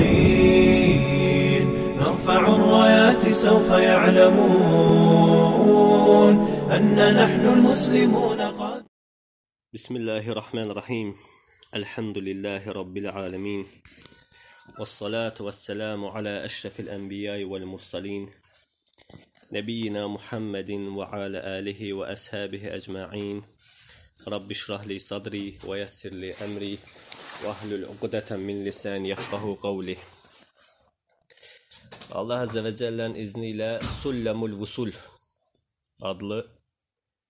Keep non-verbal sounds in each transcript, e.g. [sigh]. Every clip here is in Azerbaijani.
المتقين نرفع الرايات سوف يعلمون أن نحن المسلمون قد بسم الله الرحمن الرحيم الحمد لله رب العالمين والصلاة والسلام على أشرف الأنبياء والمرسلين نبينا محمد وعلى آله وأصحابه أجمعين رب اشرح لي صدري ويسر لي أمري واحلل عقدة min lisan يفقه قولي Allah Azze ve Celle'nin izniyle Sullemul Vusul adlı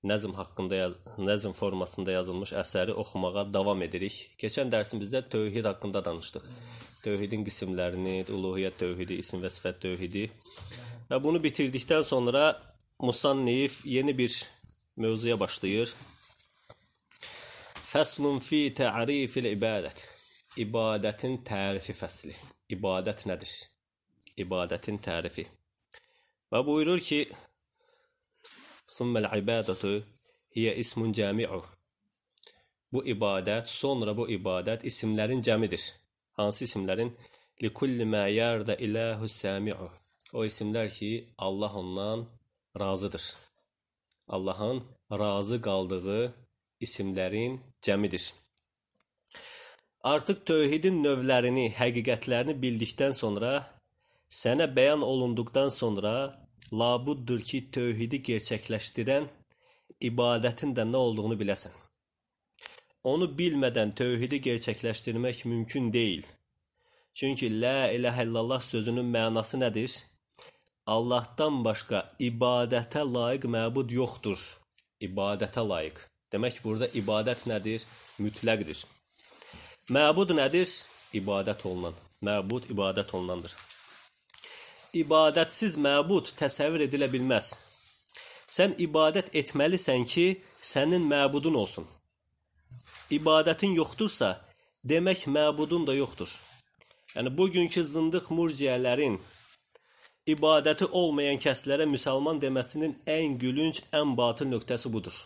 nəzm haqqında nəzm formasında yazılmış əsəri oxumağa davam edirik. Keçən dərsimizdə tövhid haqqında danışdıq. Tövhidin qismlərini, uluhiyyət tövhidi, isim və sifət tövhidi və bunu bitirdikdən sonra musannif yeni bir mövzuya başlayır. Fəslun fi ta'rifil ibadət. İbadətin tərifi fəsli. İbadət nədir? İbadətin tərifi. Və buyurur ki: "Summal ibadətu hiya ismun cəmi'u." Bu ibadət, sonra bu ibadət isimlərin cəmidir. Hansı isimlərin? Li kulli ma yarda ilahu sami'u. O isimlər ki, Allah ondan razıdır. Allahın razı qaldığı isimlərin cəmidir. Artıq tövhidin növlərini, həqiqətlərini bildikdən sonra, sənə bəyan olunduqdan sonra labuddur ki, tövhidi gerçəkləşdirən ibadətin də nə olduğunu biləsən. Onu bilmədən tövhidi gerçəkləşdirmək mümkün deyil. Çünki la ilahe illallah sözünün mənası nədir? Allahdan başqa ibadətə layiq məbud yoxdur. İbadətə layiq Demək burada ibadət nədir? Mütləqdir. Məbud nədir? İbadət olunan. Məbud ibadət olunandır. İbadətsiz məbud təsəvvür edilə bilməz. Sən ibadət etməlisən ki, sənin məbudun olsun. İbadətin yoxdursa, demək məbudun da yoxdur. Yəni bugünkü zındıq murciyələrin ibadəti olmayan kəslərə müsəlman deməsinin ən gülünc, ən batıl nöqtəsi budur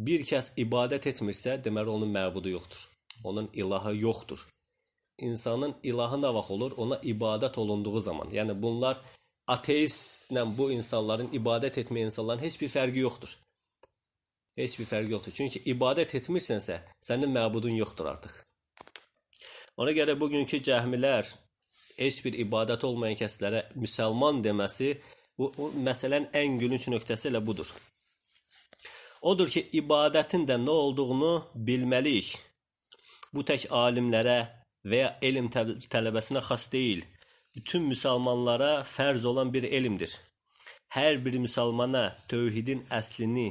bir kəs ibadət etmirsə, deməli onun məbudu yoxdur. Onun ilahı yoxdur. İnsanın ilahı nə vaxt olur? Ona ibadət olunduğu zaman. Yəni bunlar ateistlə bu insanların ibadət etmə insanların heç bir fərqi yoxdur. Heç bir fərqi yoxdur. Çünki ibadət etmirsənsə, sənin məbudun yoxdur artıq. Ona görə bugünkü cəhmilər heç bir ibadət olmayan kəslərə müsəlman deməsi bu, bu məsələnin ən gülünc nöqtəsi elə budur. Odur ki, ibadətin də nə olduğunu bilməliyik. Bu tək alimlərə və ya elm tələbəsinə xas deyil. Bütün müsəlmanlara fərz olan bir elmdir. Hər bir müsəlmana tövhidin əslini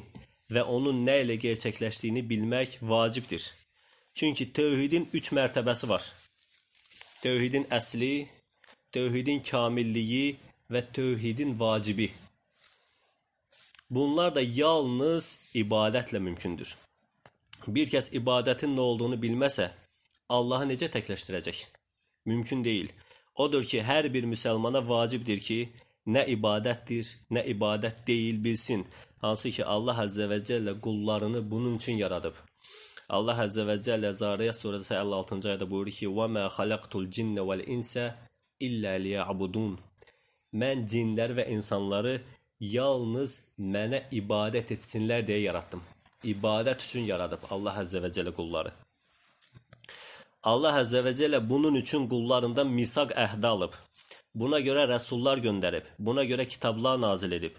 və onun nə ilə gerçəkləşdiyini bilmək vacibdir. Çünki tövhidin 3 mərtəbəsi var. Tövhidin əsli, tövhidin kamilliyi və tövhidin vacibi. Bunlar da yalnız ibadətlə mümkündür. Bir kəs ibadətin nə olduğunu bilməsə, Allahı necə təkləşdirəcək? Mümkün deyil. Odur ki, hər bir müsəlmana vacibdir ki, nə ibadətdir, nə ibadət deyil bilsin. Hansı ki, Allah Əzzə və Cəllə qullarını bunun üçün yaradıb. Allah Əzzə və Cəllə Zariyyət surəsi 56-cı ayədə buyurur ki: "Və mə xalaqtul cinnə vel insə illə liya'budun." Mən cinləri və insanları yalnız mənə ibadət etsinlər deyə yaratdım. İbadət üçün yaradıb Allah Əzzə və Cəllə qulları. Allah Əzzə və Cəllə bunun üçün qullarından misaq əhdi alıb. Buna görə rəsullar göndərib, buna görə kitablar nazil edib.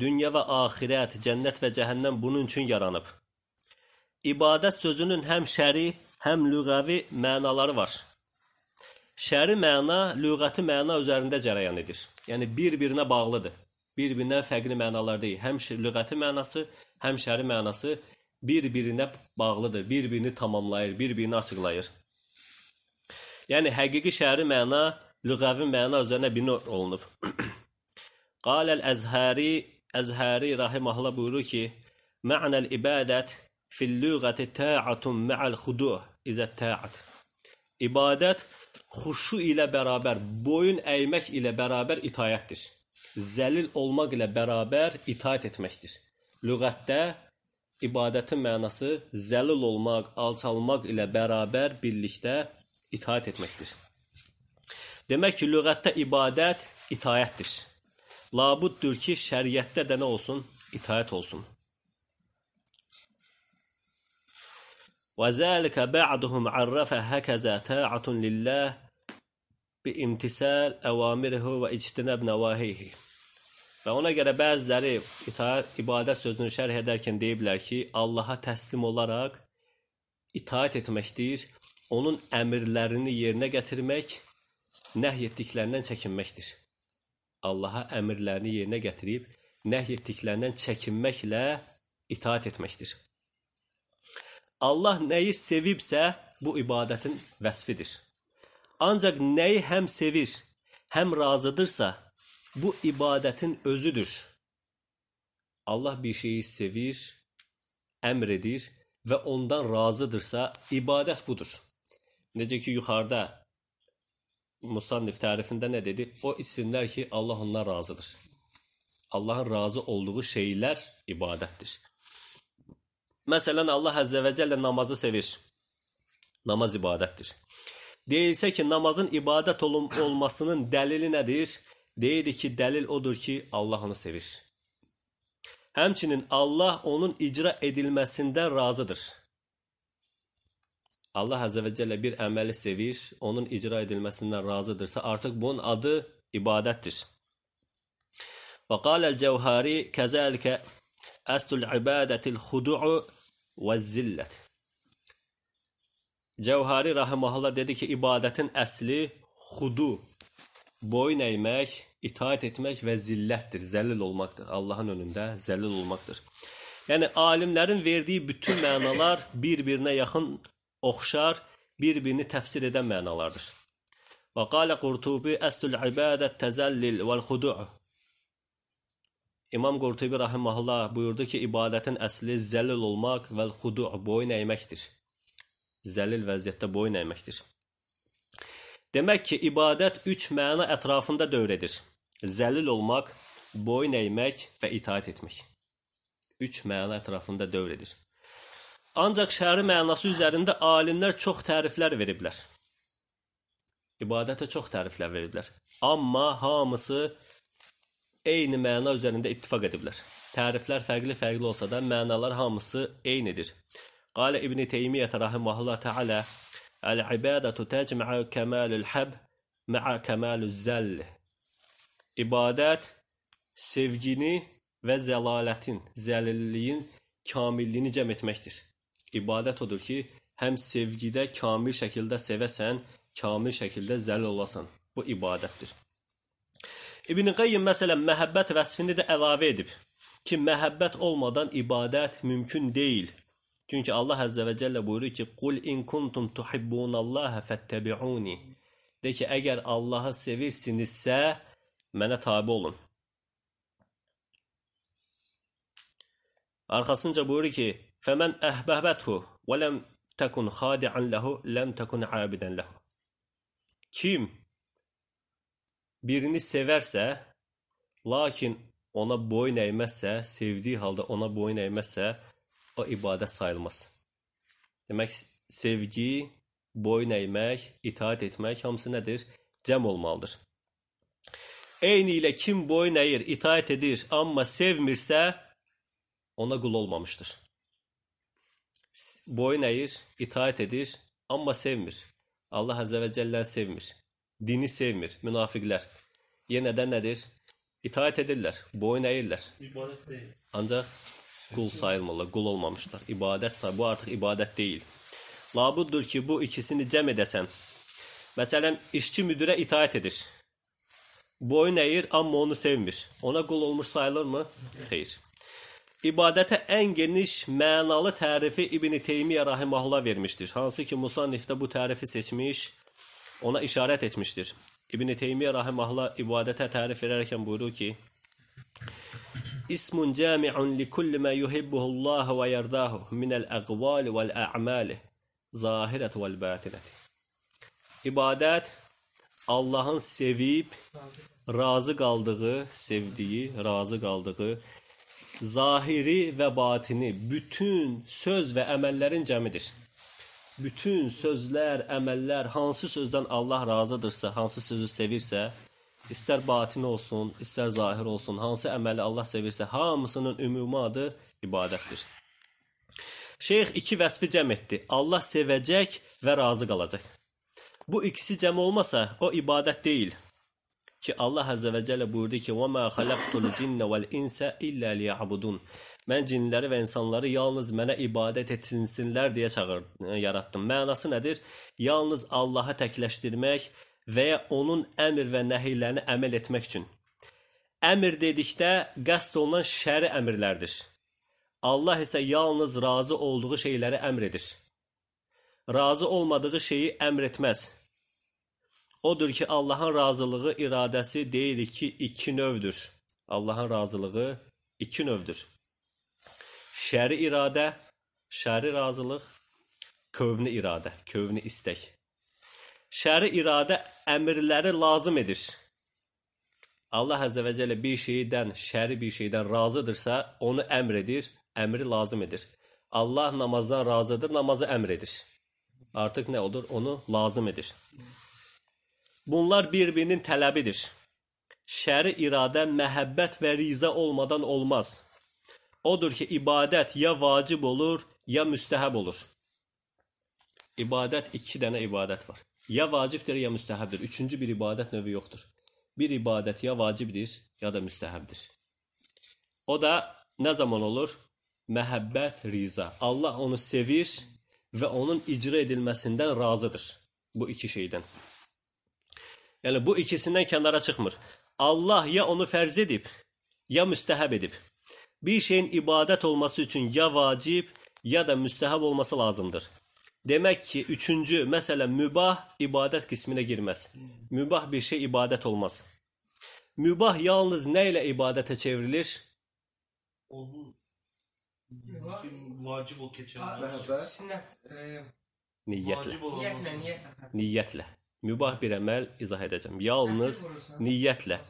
Dünya və axirət, cənnət və cəhənnəm bunun üçün yaranıb. İbadət sözünün həm şəri, həm lüğəvi mənaları var. Şəri məna lüğəti məna üzərində cərəyan edir. Yəni bir-birinə bağlıdır bir-birindən fərqli mənalar deyil. Həm lüğəti mənası, həm şəri mənası bir-birinə bağlıdır, bir-birini tamamlayır, bir-birini açıqlayır. Yəni həqiqi şəri məna lüğəvi məna üzərinə bina olunub. [clears throat] Qalal Əzhəri Əzhəri rahimehullah buyurur ki, mə'nəl ibadət fil lüğəti ta'atun ma'al xudu izə ta'at. İbadət xuşu ilə bərabər, boyun əymək ilə bərabər itayətdir zəlil olmaq ilə bərabər itaat etməkdir. Lüğətdə ibadətin mənası zəlil olmaq, alçalmaq ilə bərabər birlikdə itaat etməkdir. Demək ki, lüğətdə ibadət itaətdir. Labuddur ki, şəriətdə də nə olsun? İtaət olsun. وذلك بعضهم عرف هكذا تاعة لله بامتثال əmamirihi və ictinab nəvahihi. Və ona görə bəziləri itaat ibadət sözünü şərh edərkən deyiblər ki, Allah'a təslim olaraq itaat etməkdir, onun əmrlərini yerinə gətirmək, nəhy etdiklərindən çəkinməkdir. Allaha əmrlərini yerinə gətirib nəhy etdiklərindən çəkinməklə itaat etməkdir. Allah nəyi sevibsə, bu ibadətin vəsfidir. Ancak neyi hem sevir hem razıdırsa bu ibadetin özüdür. Allah bir şeyi sevir, emredir ve ondan razıdırsa ibadet budur. Necə ki yuxarıda musannif tərifində nə dedi? O isimlər ki Allah ondan razıdır. Allahın razı olduğu şeylər ibadətdir. Məsələn Allah Əzzə və Cəllə namazı sevir. Namaz ibadətdir. Deyilsə ki, namazın ibadət olun olmasının dəlili nədir? Deyirik ki, dəlil odur ki, Allah onu sevir. Həmçinin Allah onun icra edilməsindən razıdır. Allah Azze və Cəllə bir əməli sevir, onun icra edilməsindən razıdırsa, artıq bunun adı ibadətdir. Və qaləl cəvhari kəzəlikə əstul ibadətil xudu'u və zillət. Cəvhari rahimehullah dedi ki, ibadətin əsli xudu, boyun əymək, itaat etmək və zillətdir, zəlil olmaqdır. Allahın önündə zəlil olmaqdır. Yəni alimlərin verdiyi bütün mənalar bir-birinə yaxın, oxşar, bir-birini təfsir edən mənalardır. Və qala Qurtubi əsl ibadət təzəllil vəl xudu. İmam Qurtubi rahimehullah buyurdu ki, ibadətin əsli zəlil olmaq və xudu, boyun əyməkdir zəlil vəziyyətdə boyun əyməkdir. Demək ki, ibadət üç məna ətrafında dövr edir. Zəlil olmaq, boyun əymək və itaat etmək. Üç məna ətrafında dövr edir. Ancaq şəri mənası üzərində alimlər çox təriflər veriblər. İbadətə çox təriflər veriblər. Amma hamısı eyni məna üzərində ittifaq ediblər. Təriflər fərqli-fərqli olsa da mənalar hamısı eynidir. قال ابن تيمية رحمه الله تعالى العبادة تجمع كمال الحب مع كemال zəll. İbadət sevgini və zəlalətin, zəlilliyin kamilliyini cəm etməkdir. İbadət odur ki, həm sevgidə kamil şəkildə sevəsən, kamil şəkildə zəlil olasan. Bu ibadətdir. İbn Qayyim məsələn məhəbbət vəsfini də əlavə edib ki, məhəbbət olmadan ibadət mümkün deyil. Çünkü Allah Azze ve Celle buyuruyor ki قُلْ اِنْ كُنْتُمْ تُحِبُّونَ اللّٰهَ فَاتَّبِعُونِ De ki eğer Allah'ı sevirsinizsə mənə tabi olun. Arkasınca buyuruyor ki فَمَنْ اَحْبَهْبَتْهُ وَلَمْ تَكُنْ خَادِعًا لَهُ لَمْ تَكُنْ عَابِدًا لَهُ Kim birini severse lakin ona boyun eğmezse, sevdiği halde ona boyun eğmezse o ibadət sayılmaz. Demək, sevgi, boyun əymək, itaat etmək hamısı nədir? Cəm olmalıdır. Eyni ilə kim boyun əyir, itaat edir, amma sevmirsə, ona qul olmamışdır. Boyun əyir, itaat edir, amma sevmir. Allah Azze və Cəllə sevmir. Dini sevmir, münafiqlər. Yenə də nədir? İtaat edirlər, boyun əyirlər. İbadət deyil. Ancaq qul sayılmırlar, qul olmamışlar. İbadət bu artıq ibadət deyil. Labuddur ki, bu ikisini cəm edəsən. Məsələn, işçi müdirə itaat edir. Boyun əyir, amma onu sevmir. Ona qul olmuş sayılırmı? Xeyr. İbadətə ən geniş mənalı tərifi İbn Teymiyyə rahimehullah vermişdir. Hansı ki, Musannifdə bu tərifi seçmiş, ona işarət etmişdir. İbn Teymiyyə rahimehullah ibadətə tərif verərkən buyurur ki: اسم جامع لكل ما يحبه الله ويرضاه من الأقوال والأعمال zahiret vel batineti. İbadet Allah'ın sevip razı qaldığı, sevdiyi, razı qaldığı zahiri və batini bütün söz və əməllərin cəmidir. Bütün sözlər, əməllər hansı sözdən Allah razıdırsa, hansı sözü sevirsə, İstər batin olsun, istər zahir olsun, hansı əməli Allah sevirsə, hamısının ümumi adı ibadətdir. Şeyx iki vəsfi cəm etdi. Allah sevəcək və razı qalacaq. Bu ikisi cəm olmasa o ibadət deyil. Ki Allah Azza və Cəllə buyurdu ki: "Və ma xalaqtul cinna vel insa illa liya'budun." Mən cinləri və insanları yalnız mənə ibadət etsinlər deyə çağır, yaratdım. Mənası nədir? Yalnız Allahı təkləşdirmək və ya onun əmr və nəhiylərinə əməl etmək üçün. Əmr dedikdə qəsd olunan şəri əmrlərdir. Allah isə yalnız razı olduğu şeyləri əmr edir. Razı olmadığı şeyi əmr etməz. Odur ki, Allahın razılığı iradəsi deyirik ki, iki növdür. Allahın razılığı iki növdür. Şəri iradə, şəri razılıq, kövni iradə, kövni istək şəri iradə əmrləri lazım edir. Allah Əzza və Cəllə bir şeydən, şəri bir şeydən razıdırsa, onu əmr edir, əmri lazım edir. Allah namazdan razıdır, namazı əmr edir. Artıq nə olur? Onu lazım edir. Bunlar bir-birinin tələbidir. Şəri iradə məhəbbət və riza olmadan olmaz. Odur ki, ibadət ya vacib olur, ya müstəhəb olur. İbadət iki dənə ibadət var ya vacibdir ya müstəhəbdir. Üçüncü bir ibadət növü yoxdur. Bir ibadət ya vacibdir ya da müstəhəbdir. O da nə zaman olur? Məhəbbət, riza. Allah onu sevir və onun icra edilməsindən razıdır. Bu iki şeydən. Yəni bu ikisindən kənara çıxmır. Allah ya onu fərz edib, ya müstəhəb edib. Bir şeyin ibadət olması üçün ya vacib, ya da müstəhəb olması lazımdır. Demek ki üçüncü mesela mübah ibadet kısmına girmez. Mübah bir şey ibadet olmaz. Mübah yalnız neyle ibadete çevrilir? E, niyetle. Niyetle. Mübah bir emel izah edeceğim. Yalnız niyetle.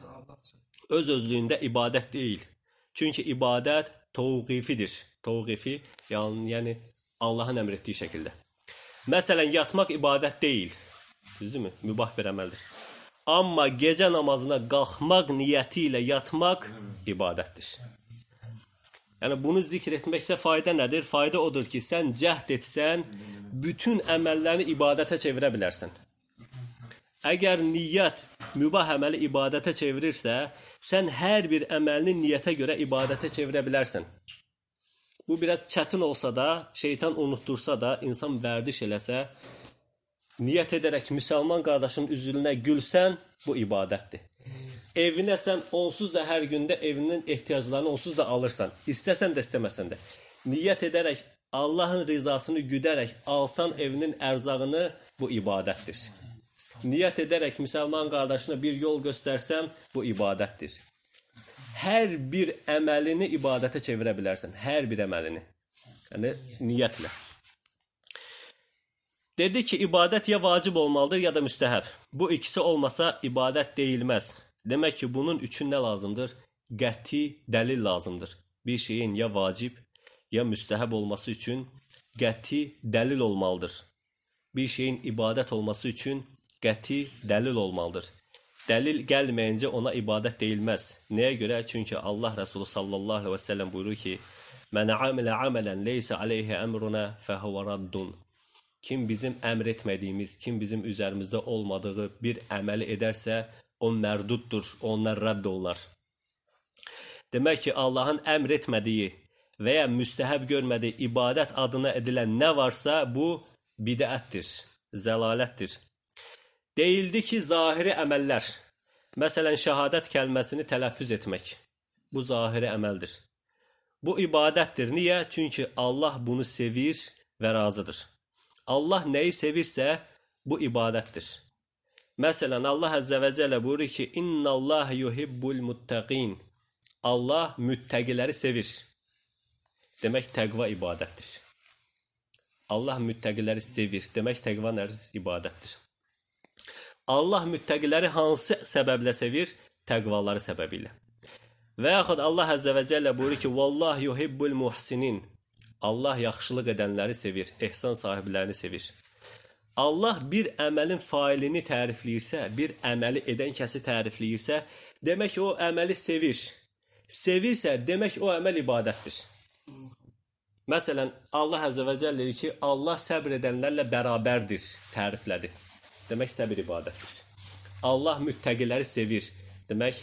Öz özlüğünde ibadet değil. Çünkü ibadet tevkifidir. Tevkifi yani Allah'ın emrettiği şekilde. Məsələn, yatmaq ibadət deyil. Düzdürmü? Mübah bir əməldir. Amma gecə namazına qalxmaq niyyəti ilə yatmaq ibadətdir. Yəni bunu zikr etməkdə fayda nədir? Fayda odur ki, sən cəhd etsən, bütün əməllərini ibadətə çevirə bilərsən. Əgər niyyət mübah əməli ibadətə çevirirsə, sən hər bir əməlini niyyətə görə ibadətə çevirə bilərsən. Bu biraz çətin olsa da, şeytan unutdursa da, insan vərdiş eləsə, niyyət edərək müsəlman qardaşının üzünə gülsən, bu ibadətdir. Evinə sən onsuz da hər gündə evinin ehtiyaclarını onsuz da alırsan, istəsən də istəməsən də. Niyyət edərək Allahın rizasını güdərək alsan evinin ərzağını, bu ibadətdir. Niyyət edərək müsəlman qardaşına bir yol göstərsən, bu ibadətdir hər bir əməlini ibadətə çevirə bilərsən, hər bir əməlini. Yəni niyyətlə. Dedi ki, ibadət ya vacib olmalıdır ya da müstəhəb. Bu ikisi olmasa ibadət deyilməz. Demək ki, bunun üçün nə lazımdır? Qəti dəlil lazımdır. Bir şeyin ya vacib ya müstəhəb olması üçün qəti dəlil olmalıdır. Bir şeyin ibadət olması üçün qəti dəlil olmalıdır. Dəlil gəlməyincə ona ibadət deyilməz. Nəyə görə? Çünki Allah Rəsulu sallallahu əleyhi və səlləm buyurur ki: "Mən amilə amələn leysə aleyhi əmruna fehuve raddun." Kim bizim əmr etmədiyimiz, kim bizim üzərimizdə olmadığı bir əməli edərsə, o mərduddur, onlar rədd olunar. Demək ki, Allahın əmr etmədiyi və ya müstəhəb görmədiyi ibadət adına edilən nə varsa, bu bidətdir, zəlalətdir. Deyildi ki, zahiri əməllər, məsələn şəhadət kəlməsini tələffüz etmək, bu zahiri əməldir. Bu ibadətdir. Niyə? Çünki Allah bunu sevir və razıdır. Allah nəyi sevirsə, bu ibadətdir. Məsələn, Allah Əzzə və Cəllə buyurur ki, "İnnallāha yuhibbul muttaqin." Allah müttəqiləri sevir. Demək təqva ibadətdir. Allah müttəqiləri sevir. Demək təqva nədir? İbadətdir. Allah müttəqiləri hansı səbəblə sevir? Təqvaları səbəbi ilə. Və yaxud Allah Əzzə və Cəllə buyurur ki, "Vallahu yuhibbul muhsinin." Allah yaxşılıq edənləri sevir, ehsan sahiblərini sevir. Allah bir əməlin failini tərifləyirsə, bir əməli edən kəsi tərifləyirsə, demək o əməli sevir. Sevirsə, demək o əməl ibadətdir. Məsələn, Allah Əzzə və Cəllə deyir ki, Allah səbr edənlərlə bərabərdir təriflədi. Demək səbir ibadətdir. Allah müttəqiləri sevir. Demək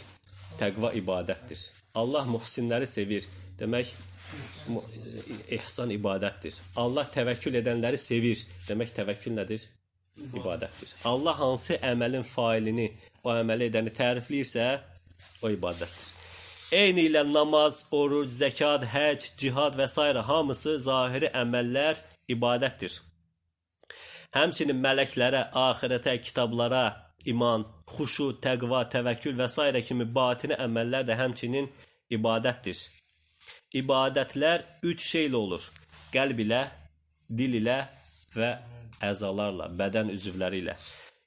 təqva ibadətdir. Allah muhsinləri sevir. Demək ehsan ibadətdir. Allah təvəkkül edənləri sevir. Demək təvəkkül nədir? İbadətdir. Allah hansı əməlin failini, o əməli edəni tərifləyirsə, o ibadətdir. Eyni ilə namaz, oruc, zəkat, həcc, cihad və s. hamısı zahiri əməllər ibadətdir. Həmçinin mələklərə, axirətə, kitablara iman, xuşu, təqva, təvəkkül və s. kimi batini əməllər də həmçinin ibadətdir. İbadətlər 3 şeylə olur: qəlb ilə, dil ilə və əzalarla, bədən üzvləri ilə.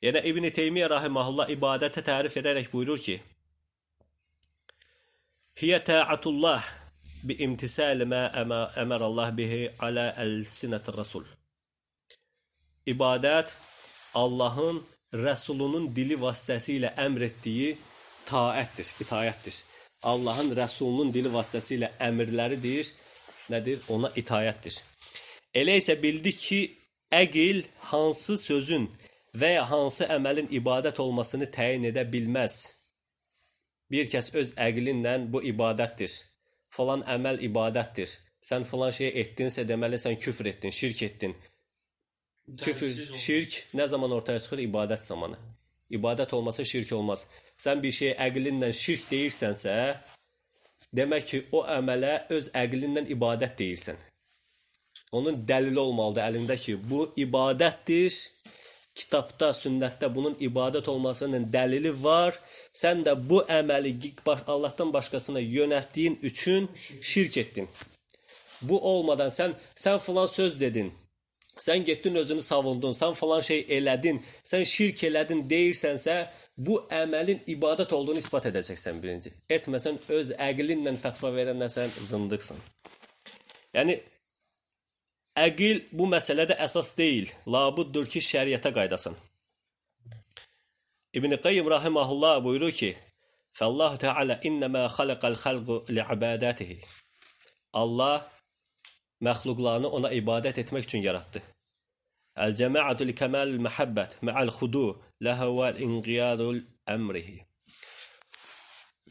Yəni İbn Teymiyyə rahimehullah ibadətə tərif edərək buyurur ki: "Hiya ta'atullah bi imtisal ma amara Allah bihi ala al-sinati rasul." İbadət Allahın Rəsulunun dili vasitəsilə əmr etdiyi taətdir, itayətdir. Allahın Rəsulunun dili vasitəsilə əmrləridir, nədir? Ona itayətdir. Elə isə bildik ki, əqil hansı sözün və ya hansı əməlin ibadət olmasını təyin edə bilməz. Bir kəs öz əqlinlə bu ibadətdir. Falan əməl ibadətdir. Sən falan şey etdinsə deməli sən küfr etdin, şirk etdin. Küfür, şirk ne zaman ortaya çıkır? İbadet zamanı. İbadet olmasa şirk olmaz. Sen bir şeye əqlinlə şirk deyirsənsə, demək ki, o əmələ öz əqlinlə ibadət deyirsən. Onun dəlili olmalıdır əlində ki, bu ibadətdir. Kitabda, sünnətdə bunun ibadət olmasının dəlili var. Sən də bu əməli Allahdan başqasına yönəltdiyin üçün şirk etdin. Bu olmadan sən sən filan söz dedin sən getdin özünü savundun, sən falan şey elədin, sən şirk elədin deyirsənsə, bu əməlin ibadət olduğunu isbat edəcəksən birinci. Etməsən öz əqlinlə fətva verəndə sən zındıqsan. Yəni əqil bu məsələdə əsas deyil. Labuddur ki, şəriətə qaydasan. İbn Qayyim rahimehullah buyurur ki: "Fəllahu Teala innema xalaqal xalqu li'ibadatihi." Allah məxluqlarını ona ibadət etmək üçün yaratdı. Əl-cəmaətul kəmal məhəbbət mə'al xudu ləhə vəl inqiyadul əmrihi.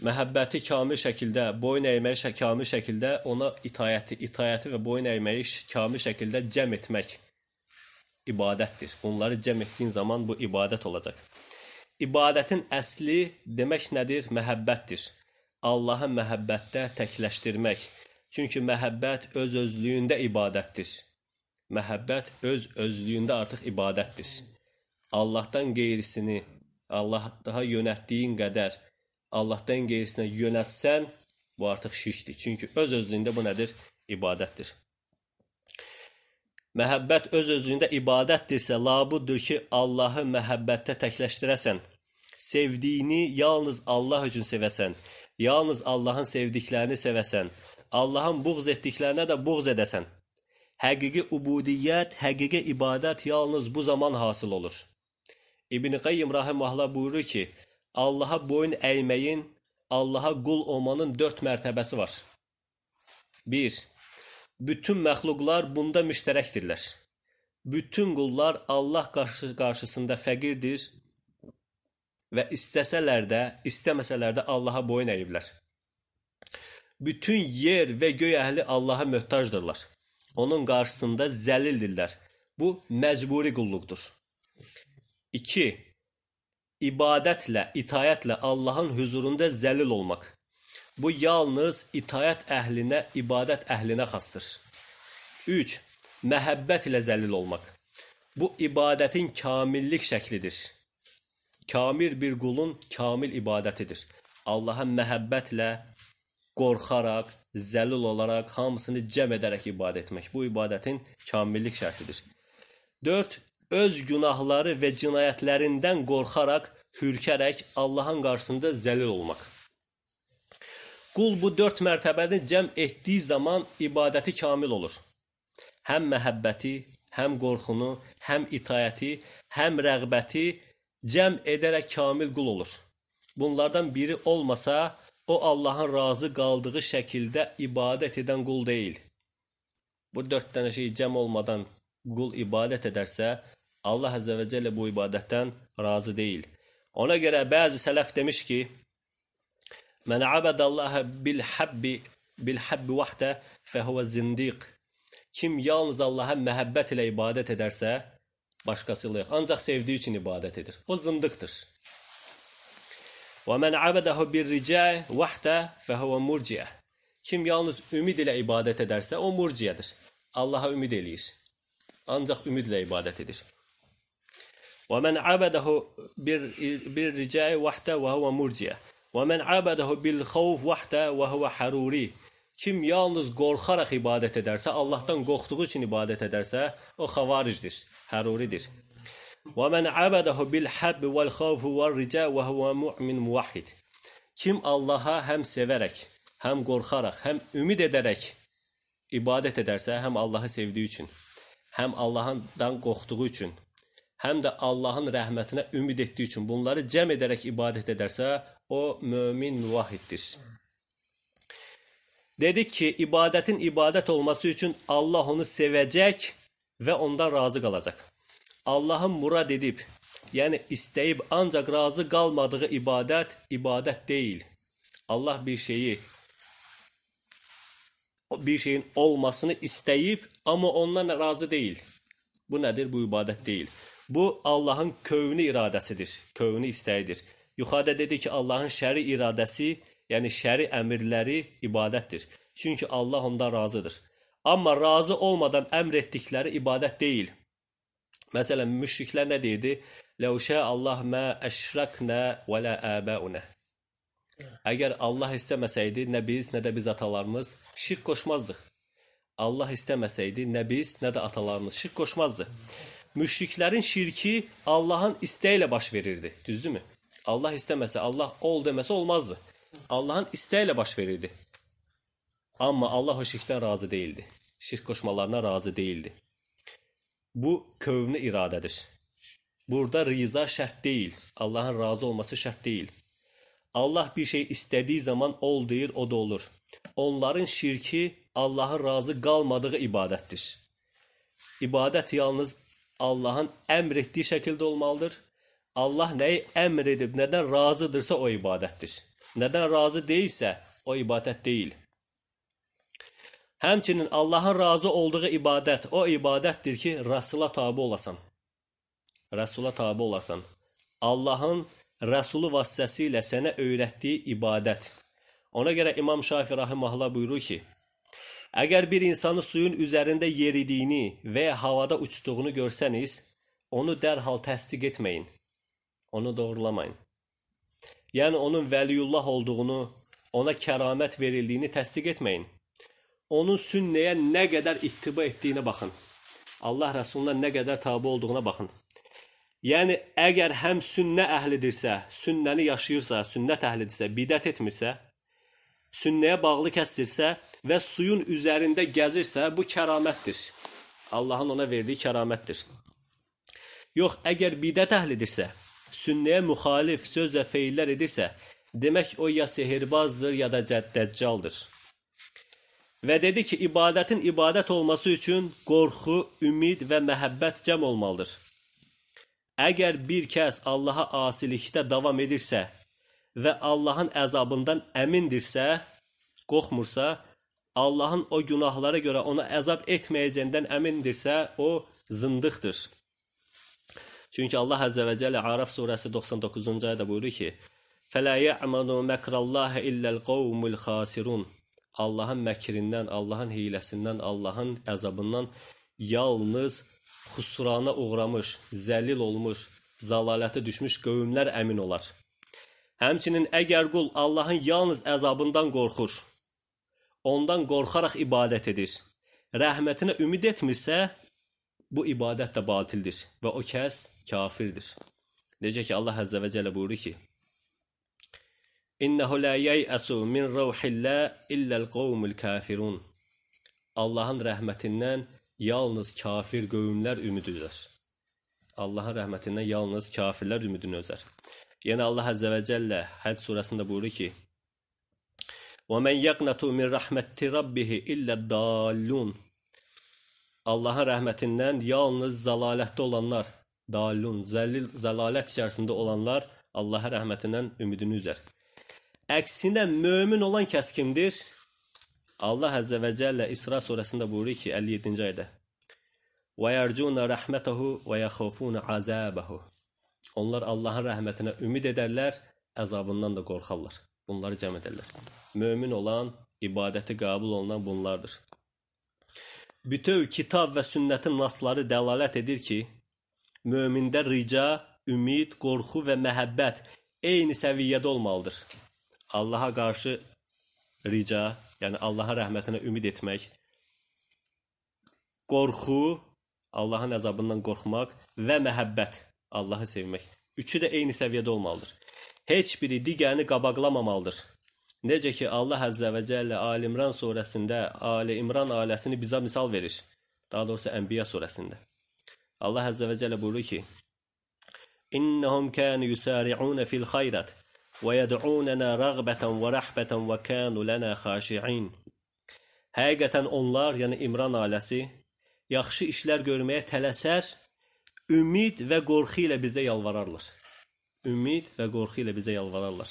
Məhəbbəti kamil şəkildə, boyun əyməyi kamil şəkildə ona itayəti, itayəti və boyun əyməyi kamil şəkildə cəm etmək ibadətdir. Bunları cəm etdiyin zaman bu ibadət olacaq. İbadətin əsli demək nədir? Məhəbbətdir. Allahı məhəbbətdə təkləşdirmək Çünki məhəbbət öz özlüyündə ibadətdir. Məhəbbət öz özlüyündə artıq ibadətdir. Allahdan qeyrisini Allah'a yönəltdiyin qədər Allahdan qeyrisinə yönəltsən, bu artıq şirkdir. Çünki öz özlüyündə bu nədir? İbadətdir. Məhəbbət öz özlüyündə ibadətdirsə, labuddur ki, Allahı məhəbbətdə təkləşdirəsən. Sevdiyini yalnız Allah üçün sevəsən. Yalnız Allahın sevdiklərini sevəsən. Allahın buğz etdiklərinə də buğz edəsən. Həqiqi ubudiyyət, həqiqi ibadət yalnız bu zaman hasıl olur. İbn Qayyim rahimehullah buyurur ki, Allaha boyun əyməyin, Allaha qul olmanın 4 mərtəbəsi var. 1. Bütün məxluqlar bunda müştərəkdirlər. Bütün qullar Allah qarşı qarşısında fəqirdir və istəsələr də, istəməsələr də Allaha boyun əyiblər. Bütün yer ve göy əhli Allaha möhtacdırlar. Onun qarşısında zəlildirlər. Bu məcburi qulluqdur. 2. İbadətlə, itayətlə Allahın huzurunda zəlil olmaq. Bu yalnız itayət əhlinə, ibadət əhlinə xastır. 3. Məhəbbət ilə zəlil olmaq. Bu ibadətin kamillik şəklidir. Kamil bir qulun kamil ibadətidir. Allaha məhəbbətlə, qorxaraq, zəlil olaraq hamısını cəm edərək ibadət etmək bu ibadətin kamillik şərtidir. 4. Öz günahları və cinayətlərindən qorxaraq, hürkərək Allahın qarşısında zəlil olmaq. Qul bu 4 mərtəbəni cəm etdiyi zaman ibadəti kamil olur. Həm məhəbbəti, həm qorxunu, həm itayəti, həm rəğbəti cəm edərək kamil qul olur. Bunlardan biri olmasa, O Allahın razı qaldığı şəkildə ibadət edən qul deyil. Bu 4 dənə şey cəm olmadan qul ibadət edərsə, Allah Azza və Cəllə bu ibadətdən razı deyil. Ona görə bəzi sələf demiş ki: "Mən abadallaha bil habbi bil habbi vahdə fehuve zindiq." Kim yalnız Allah'a məhəbbət ilə ibadət edərsə, başqası ilə, ancaq sevdiyi üçün ibadət edir. O zındıqdır. وَمَنْ عَبَدَهُ بِالرِّجَاءِ وَحْدَ فَهُوَ مُرْجِيَ Kim yalnız ümid ilə ibadət edərsə, o murciyedir. Allaha ümid eləyir. Ancaq ümidlə ibadət edir. وَمَنْ عَبَدَهُ بِالرِّجَاءِ وَحْدَ وَهُوَ مُرْجِيَ وَمَنْ عَبَدَهُ بِالْخَوْفِ وَحْدَ وَهُوَ حَرُورِي Kim yalnız qorxaraq ibadət edərsə, Allahdan qorxduğu üçün ibadət edərsə, o xavaricdir, həruridir. وَمَنْ عَبَدَهُ بِالْحَبِّ وَالْخَوْفُ وَالْرِجَى وَهُوَ مُؤْمِنْ مُوَحِّدٍ Kim Allah'a hem severek, hem korkarak, hem ümit ederek ibadet ederse hem Allah'ı sevdiği için, hem Allah'ından korktuğu için, hem de Allah'ın rəhmətinə ümid etdiyi üçün bunları cəm edərək ibadət edərsə, o mömin müvahhiddir. Dedik ki, ibadətin ibadət olması üçün Allah onu sevəcək və ondan razı qalacaq. Allahın murad edib, yəni istəyib ancaq razı qalmadığı ibadət ibadət deyil. Allah bir şeyi bir şeyin olmasını istəyib, amma ondan razı deyil. Bu nədir? Bu ibadət deyil. Bu Allahın kövni iradəsidir, kövni istəyidir. Yuxarıda dedi ki, Allahın şəri iradəsi, yəni şəri əmrləri ibadətdir. Çünki Allah ondan razıdır. Amma razı olmadan əmr etdikləri ibadət deyil. Məsələn, müşriklər nə deyirdi? Ləuşə Allah mə əşraknə və lə əbəunə. Əgər Allah istəməsəydi, nə biz, nə də biz atalarımız şirk qoşmazdıq. Allah istəməsəydi, nə biz, nə də atalarımız şirk qoşmazdı. Müşriklərin şirki Allahın istəyi ilə baş verirdi, düzdürmü? Allah istəməsə, Allah ol deməsə olmazdı. Allahın istəyi ilə baş verirdi. Amma Allah o şirkdən razı değildi. Şirk qoşmalarına razı değildi. Bu kövni iradədir. Burada riza şərt deyil. Allahın razı olması şərt deyil. Allah bir şey istədiyi zaman ol deyir, o da olur. Onların şirki Allahın razı qalmadığı ibadətdir. İbadət yalnız Allahın əmr etdiyi şəkildə olmalıdır. Allah nəyi əmr edib, nədən razıdırsa o ibadətdir. Nədən razı deyilsə o ibadət deyil. Həmçinin Allahın razı olduğu ibadət o ibadətdir ki, Rəsula tabe olasan. Rəsula tabe olasan. Allahın Rəsulu vasitəsilə sənə öyrətdiyi ibadət. Ona görə İmam Şafi rahimehullah buyurur ki: Əgər bir insanı suyun üzərində yeridiyini və ya havada uçduğunu görsəniz, onu dərhal təsdiq etməyin. Onu doğrulamayın. Yəni onun vəliyullah olduğunu, ona kəramət verildiyini təsdiq etməyin onun sünnəyə nə qədər ittiba etdiyinə baxın. Allah Rəsuluna nə qədər tabe olduğuna baxın. Yəni əgər həm sünnə əhlidirsə, sünnəni yaşayırsa, sünnət əhlidirsə, bidət etmirsə, sünnəyə bağlı kəsdirsə və suyun üzərində gəzirsə, bu kəramətdir. Allahın ona verdiyi kəramətdir. Yox, əgər bidət əhlidirsə, sünnəyə müxalif söz və feillər edirsə, demək o ya sehirbazdır, ya da dəccaldır. Və dedi ki, ibadətin ibadət olması üçün qorxu, ümid və məhəbbət cəm olmalıdır. Əgər bir kəs Allaha asilikdə davam edirsə və Allahın əzabından əmindirsə, qorxmursa, Allahın o günahlara görə ona əzab etməyəcəyindən əmindirsə, o zındıqdır. Çünki Allah Əzzə və Cəllə Araf surəsi 99-cu ayədə buyurur ki: "Fələ ya'manu məkrallahi illəl qavmul xasirun." Allahın məkrindən, Allahın hiyləsindən, Allahın əzabından yalnız xusrana uğramış, zəlil olmuş, zalalətə düşmüş qövmlər əmin olar. Həmçinin əgər qul Allahın yalnız əzabından qorxur, ondan qorxaraq ibadət edir, rəhmətinə ümid etmirsə, bu ibadət də batildir və o kəs kafirdir. Necə ki Allah Əzzə və Cəllə buyurur ki: İnnehu la yey'asu min ruhillah illa'l qavmul kafirun. Allahın rəhmətindən yalnız kafir qövmlər ümidlər. Allahın rəhmətindən yalnız kafirlər ümidini özər. Yəni Allah Azze və Cəllə Həd surəsində buyurur ki: "Və men yaqnatu min rahmeti rabbih illa'd-dallun." Allahın rəhmətindən yalnız zəlalətdə olanlar, dallun, zəlil, zəlalət içərisində olanlar Allahın rəhmətindən ümidini üzər. Əksində mömin olan kəs kimdir? Allah Azza və Cəllə İsra surəsində buyurur ki, 57-ci ayədə: "Və yercuna rahmetahu və yaxafuna azabahu." Onlar Allahın rəhmətinə ümid edərlər, əzabından da qorxarlar. Bunları cəm edirlər. Mömin olan, ibadəti qəbul olunan bunlardır. Bütöv kitab və sünnətin nasları dəlalət edir ki, mömində rica, ümid, qorxu və məhəbbət eyni səviyyədə olmalıdır. Allaha qarşı rica, yəni Allahın rəhmətinə ümid etmək, qorxu, Allahın əzabından qorxmaq və məhəbbət, Allahı sevmək. Üçü də eyni səviyyədə olmalıdır. Heç biri digərini qabaqlamamalıdır. Necə ki Allah Əzzə və Cəllə Ali İmran surəsində Ali İmran ailəsini bizə misal verir. Daha doğrusu Ənbiya surəsində. Allah Əzzə və Cəllə buyurur ki: "İnnahum kanu yusari'un fil khayrat" وَيَدْعُونَنَا رَغْبَةً وَرَحْبَةً وَكَانُوا لَنَا خَاشِعِينَ Həqiqətən onlar, yəni İmran ailəsi, yaxşı işlər görməyə tələsər, ümid və qorxu ilə bizə yalvararlar. Ümid və qorxu ilə bizə yalvararlar.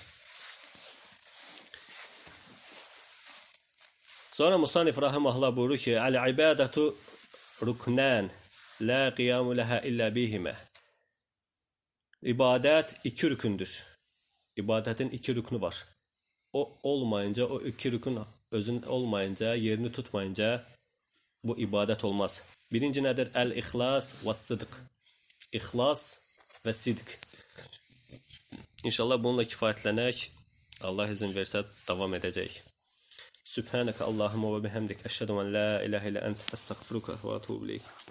Sonra Musanif rahimehullah buyurur ki: "Əl-ibadətu ruknan la qiyamu laha illa bihima." İbadət iki rükündür. İbadətin iki rüknü var. O olmayınca, o iki rükün özün olmayınca, yerini tutmayınca bu ibadət olmaz. Birinci nədir? Əl-İxlas və Sidq. İxlas və Sidq. İnşallah bununla kifayətlənək. Allah izin versə davam edəcək. Sübhanəkə Allahumma və bihamdik əşhədu an la ilaha illə əntə əstəğfiruka və etûbu ileyk.